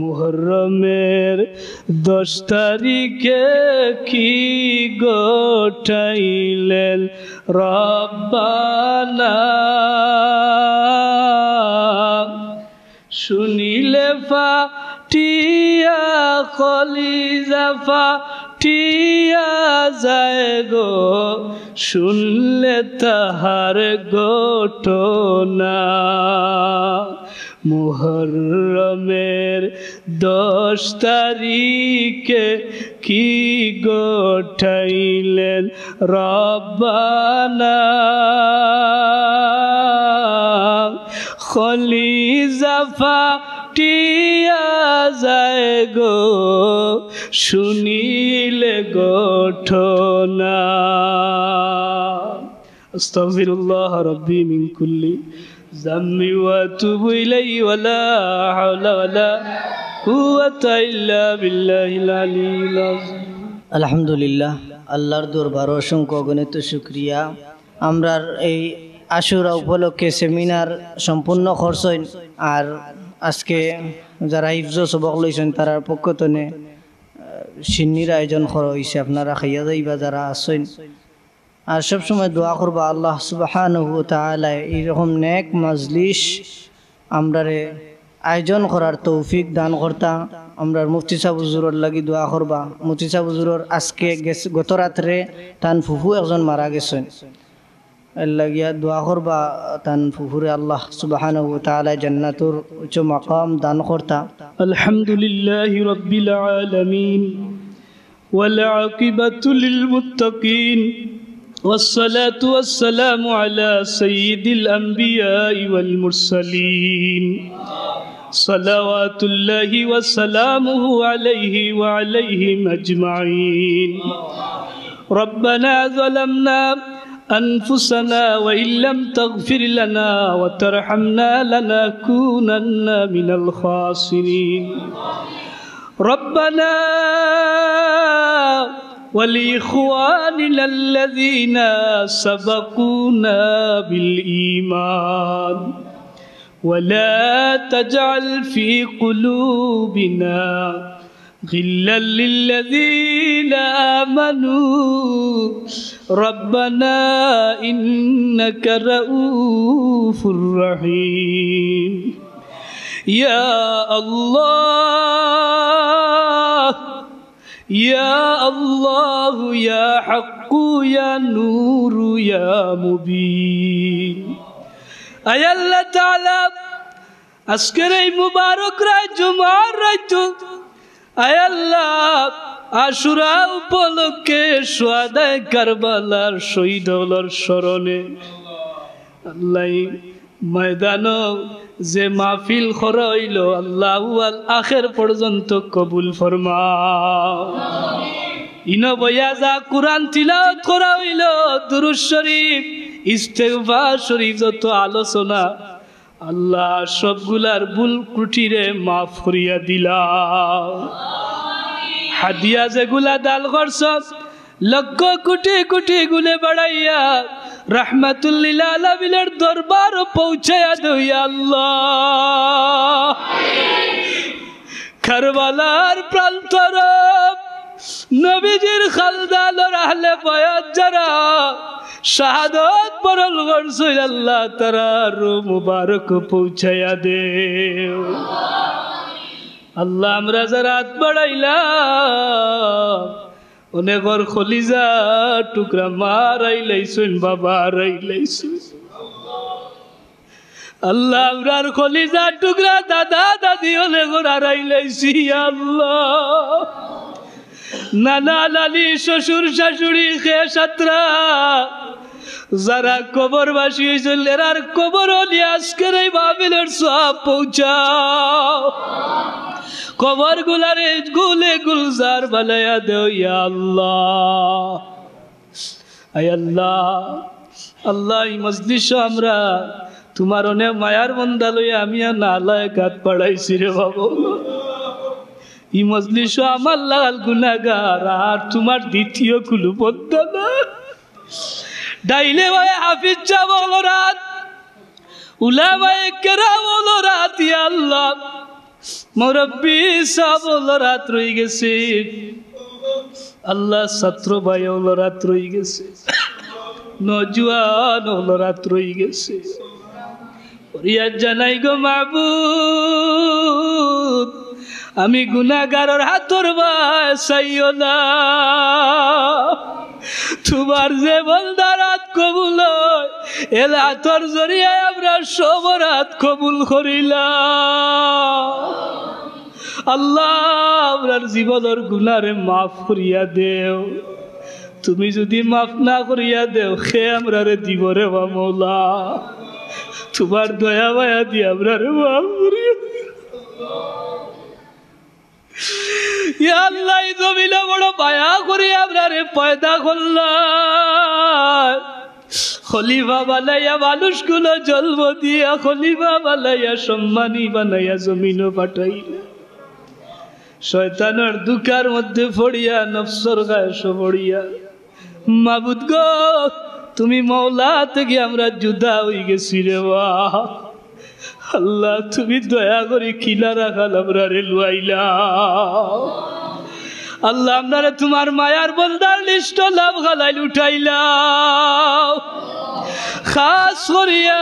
মুহরমের দশ তারিখে কি গোটাইলেন রব্বানা শুনিলে ফাটিয়া কলিজা টিয়া যায় গো শুনলে তাহার গোটনা মোহরমের দশ তারিখে কি গোঠাইলেন রব্বানা খলি জাফা টিয়া যায় গো শুনিলে গঠনা استغفر রব্বি মিঙ্কুল্লি ذنبي واتوب اليه ولا حول ولا قوه الا بالله العلي العظيم الحمد لله আল্লাহর দরবার অসংখ্য অগণিত শুক্রিয়া আমরা এই আশুরা উপলক্ষে সেমিনার সম্পূর্ণ করছেন আর আজকে যারা ইফজ সবক লইছেন তারার পক্ষতনে সিন্নির আয়োজন করা হয়েছে আপনারা খাইয়া যাইবা যারা আছেন আর সবসময় দোয়া করবো আল্লাহ সুবাহান তালায় এইরকম নেক আমরা রে আয়োজন করার তৌফিক দান কর্তা আমরা মুফতি সাহুজুরর লাগি দোয়া করবা মুফতি সাহুজুরর আজকে গত রাত্রে তান ফুফু একজন মারা গেছেন এর লাগিয়া দোয়া করবা তান ফুফুরে আল্লাহ সুবাহান তালায় জান্নাতুর উচ্চ মাকাম দান কর্তা আলহামদুলিল্লাহ রব্বিল আলমিন والعاقبة للمتقين والصلاة والسلام على سيد الأنبياء والمرسلين صلوات الله وسلامه عليه وعليهم أجمعين ربنا ظلمنا أنفسنا وإن لم تغفر لنا وترحمنا لنكونن من الخاسرين ربنا ولإخواننا الذين سبقونا بالإيمان ولا تجعل في قلوبنا غلا للذين آمنوا ربنا إنك رؤوف رحيم يا الله يا الله يا حق يا نور يا مبين أي الله تعالى আজকের এই মুবারক রায় জুমার রায় আয় আশুরা উপলক্ষে সোয়াদায় কারবালার শহীদ হলার স্মরণে আল্লাহ ময়দান যে মাহফিল খরইল আল্লাহ আল আখের পর্যন্ত কবুল ফরমা ইন বয়া যা কোরআন তিলাওয়াত করা হইল দুরুদ শরীফ ইস্তেগফার শরীফ যত আলোচনা আল্লাহ সবগুলার ভুল কুটিরে মাফ করিয়া দিলা হাদিয়া যেগুলা দাল করছ লক্ষ কুটি কোটি গুলে বাড়াইয়া রহমতুল্লিল আলমিনের দরবার পৌঁছায়া দই প্রান্তর নবীজির খালদাল রাহলে বয়াত যারা শাহাদত বরল গড়সই আল্লাহ তারা রো মুবারক পৌঁছায়া দে আল্লাহ আমরা যারা হাত অনেকর খলিজা টুকরা মারাই লাইছুন বাবা রাই লাইছুন আল্লাহ আমরার খলিজা টুকরা দাদা দাদি অনেকর আরাই লাইছি আল্লাহ নানা লালি শ্বশুর শাশুড়ি খে সাতরা যারা কবর বাসি হয়েছিল এরার কবর আজকের এই বাবিলের সব পৌঁছাও কবর গুলারে গুলে গুলজার বানায়া দেও আল্লাহ আল্লাহ আল্লাহ মজলিস আমরা তোমার অনেক মায়ার বন্দা লইয়া আমি আর নালায় কাত পাড়াইছি রে বাবু ই মজলিস আমার লাল গুনাগার আর তোমার দ্বিতীয় কুলু না ডাইলে ভাই হাফিজ যা বলো রাত ভাই কেরা বলো রাত আল্লাহ মুরব্বী সাবল রাত রয়ে গেছে আল্লাহ ছাত্র ভাই হলো রাত রয়ে গেছে নজুয়ান হলো রাত রয়ে গেছে জানাই গো মাবু আমি গুনাগারর হাতর বাসাইও না তোমার যে বলদারাত কবুল এল হাতর জরিয়ায় আমরা সবরাত কবুল করিলাম আল্লাহ আমরার জীবনের গুণারে মাফ করিয়া দেও তুমি যদি মাফ না করিয়া দেও সে আমরারে দিব রে বা মৌলা তোমার দয়া মায়া দিয়ে আমরারে মাফ করিয়া আল্লাহ জমিলা বড় মায়া করে আমরারে পয়দা খলিফা বানাইয়া মানুষগুলো জন্ম দিয়া খলিফা বালাইয়া সম্মানী বানাইয়া জমিনও পাঠাইলা শয়তানের দুকার মধ্যে ফড়িয়া নফসর গায়স পড়িয়া মাবুদ গ তুমি মৌলা থেকে আমরা জুদা হয়ে গেছি রে বা আল্লাহ তুমি দয়া করে কিলা রাখাল আমরা রেলুয়াইলা আল্লাহ আপনারা তোমার মায়ার বন্দার নিষ্ট লাভ গালাই উঠাইলা খাস করিয়া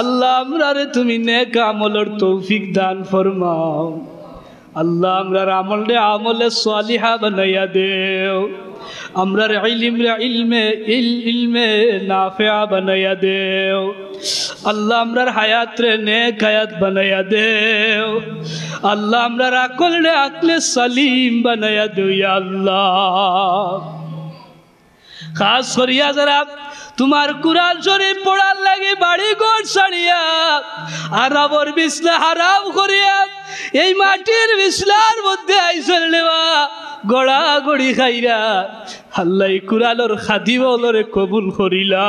আল্লাহ আমরারে তুমি নে আমলর তৌফিক দান ফরমাও আল্লাহ আমরা আমল রে আমলে সালিহা বানাইয়া দেও আমরার ইলিম ইলমে ইল ইলমে নাফেয়া বানাইয়া দেও আল্লাহ আমরার হায়াত রে নেক হায়াত বানাইয়া দেও আল্লাহ আমরার আকল রে আকলে সালিম বানাইয়া দেও আল্লাহ খাস করিয়া যারা তোমার কুরআন শরীফ পড়ার লাগে বাড়ি ঘর সারিয়া আরাবর বিছনা হারাম করিয়া এই মাটির বিছলার মধ্যে আইসল নেওয়া গড়া গড়ি খাইরা আল্লাহ কুরালোর খাদি বলরে কবুল করিলা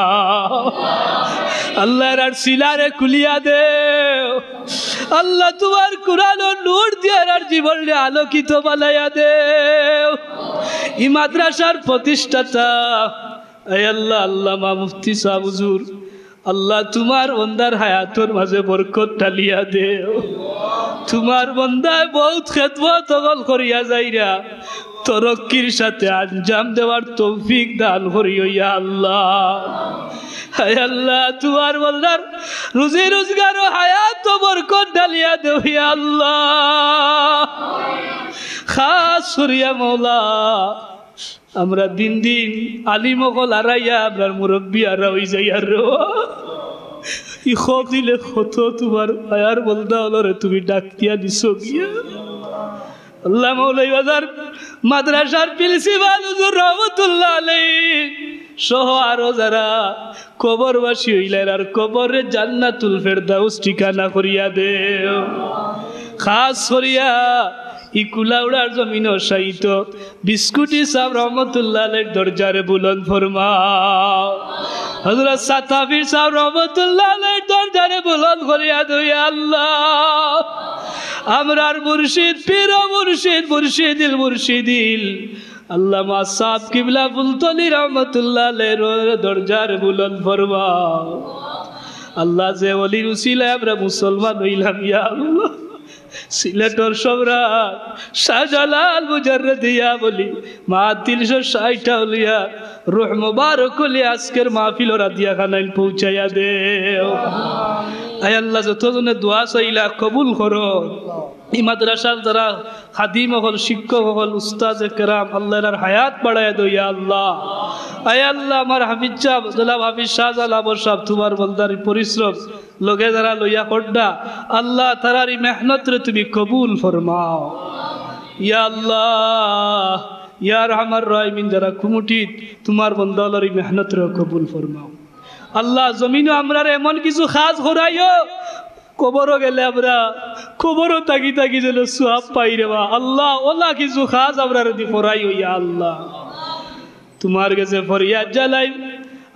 আল্লাহর আর শিলারে কুলিয়া দে আল্লাহ তোমার কুরানোর নূর দিয়ার আর জীবনে আলোকিত বানাইয়া দে ই মাদ্রাসার প্রতিষ্ঠাতা আল্লাহ আল্লাহ মা মুফতি সাহুজুর আল্লাহ তোমার অন্দার হায়াতর মাঝে বরকত টালিয়া দেও তোমার বন্ধায় বহুত খেদমত দখল করিয়া যাইরা তরক্কির সাথে আঞ্জাম দেওয়ার তৌফিক দান করিয়া আল্লাহ হায় আল্লাহ তোমার বন্ধার রুজি রোজগার ও হায়াত বরকত ডালিয়া দেহিয়া আল্লাহ খাস করিয়া মৌলা আমরা দিন দিন আলিমকল আরাইয়া আপনার মুরব্বী আরা হয়ে যাই আর ইহো দিলে হতো তোমার আয়ার বলদা হলো রে তুমি ডাকিয়া দিছো গিয়া আল্লাহ মৌলাই বাজার মাদ্রাসার প্রিন্সিপাল হুজুর রহমতুল্লাহ আলাইহি সহ আরো যারা কবরবাসী হইলেন আর কবরে জান্নাতুল ফেরদাউস ঠিকানা করিয়া দে খাস করিয়া ইকুলাউড়ার জমিন সাইত বিস্কুটি সাহ রহমতুল্লাহ দরজারে বুলন ফরমা হজরত সাতাফির সাহ রহমতুল্লাহ দরজারে বুলন করিয়া দুই আল্লাহ আমরার মুর্শিদ পীর মুর্শিদ মুর্শিদিল মুর্শিদিল আল্লাহ মাসাব কিবলা বুলতলি রহমতুল্লাহ দরজার বুলন ফরমা আল্লাহ যে অলির উসিলে আমরা মুসলমান হইলাম ইয়া আল্লাহ সিলেটর সম্রাট শাহজালাল দিয়া বলি মা তিনশো ষাটটা হলিয়া রোহ মোবারক হলি আজকের মাহফিল দিয়া খানাইল পৌঁছাইয়া দে আয় আল্লাহ যতজনে দোয়া চাইলা কবুল করো এই মাদ্রাসার যারা খাদিম হল শিক্ষক হল উস্তাদ কেরাম আল্লাহর হায়াত বাড়ায় ইয়া আল্লাহ আয় আল্লাহ আমার হাফিজ সাহ জলাব হাফিজ শাহ জালাবর সাহ তোমার বলদার পরিশ্রম লোকে যারা লইয়া কড্ডা আল্লাহ তারার এই মেহনতরে তুমি কবুল ফরমাও ইয়া আল্লাহ ইয়ার আমার রয় মিন যারা কুমুটিত তোমার বন্দালের এই মেহনতরে কবুল ফরমাও আল্লাহ জমিনও আমরা এমন কিছু খাস ঘোরাইও কবরও গেলে আমরা খবরও তাকি তাকি যেন সোহাব পাই রে বা আল্লাহ ওলা কিছু খাস আমরা দি ফরাই হইয়া আল্লাহ তোমার কাছে ফরিয়াদ জ্বালাই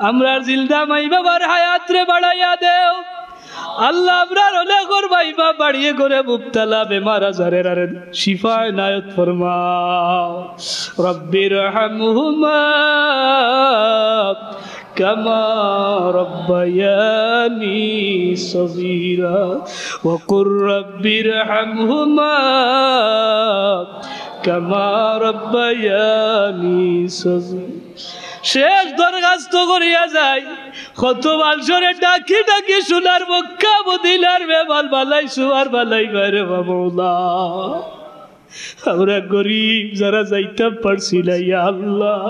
আমরা জিলদা মাই বাবার হায়াত রে বাড়াইয়া দেও আল্লাহ আপনার হলে করবাই বা বাড়িয়ে করে মুবতালা বেমার আজারের আরে শিফায় নায়ত ফরমাও রব্বির হামহুমা كما ربياني صغيرا وقل رب ارحمهما كما ربياني صغيرا শেষ দরখাস্ত করিয়া যাই কত বালসরে ডাকি ডাকি সোনার মক্কা বদিলার বেবাল বালাই সুয়ার বালাই বাইরে বাবলা আমরা গরিব যারা যাইতে পারছি না আল্লাহ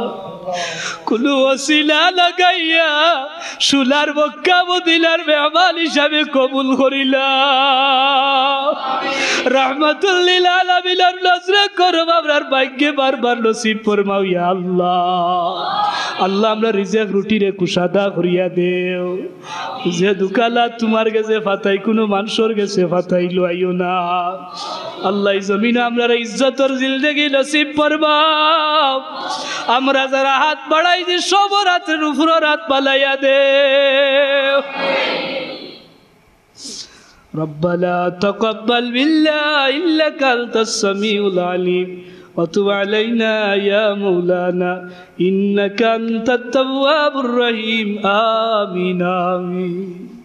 কোনো অসিলা লাগাইয়া সুলার বক্কা বদিলার মেহমান হিসাবে কবুল করিলা রহমতুল্লিল আলমিলার নজরা করব আমরার ভাগ্যে বারবার নসিব ফরমাও ইয়া আল্লাহ আল্লাহ আমরা রিজেক রে কুসাদা করিয়া দেও যে দুকালা তোমার গেছে ফাতাই কোনো মানুষের গেছে ফাতাই লাইও না আল্লাহ জমিন আমরা ইজ্জতর জিন্দগি নসিব করবা আমরা যারা হাত বাড়াই যে সব রাতের উপর রাত পালাইয়া দে ربنا تقبل বিল্লা ইল্লা কাল السميع আলিম وتب علينا يا مولانا إنك أنت التواب الرحيم آمين آمين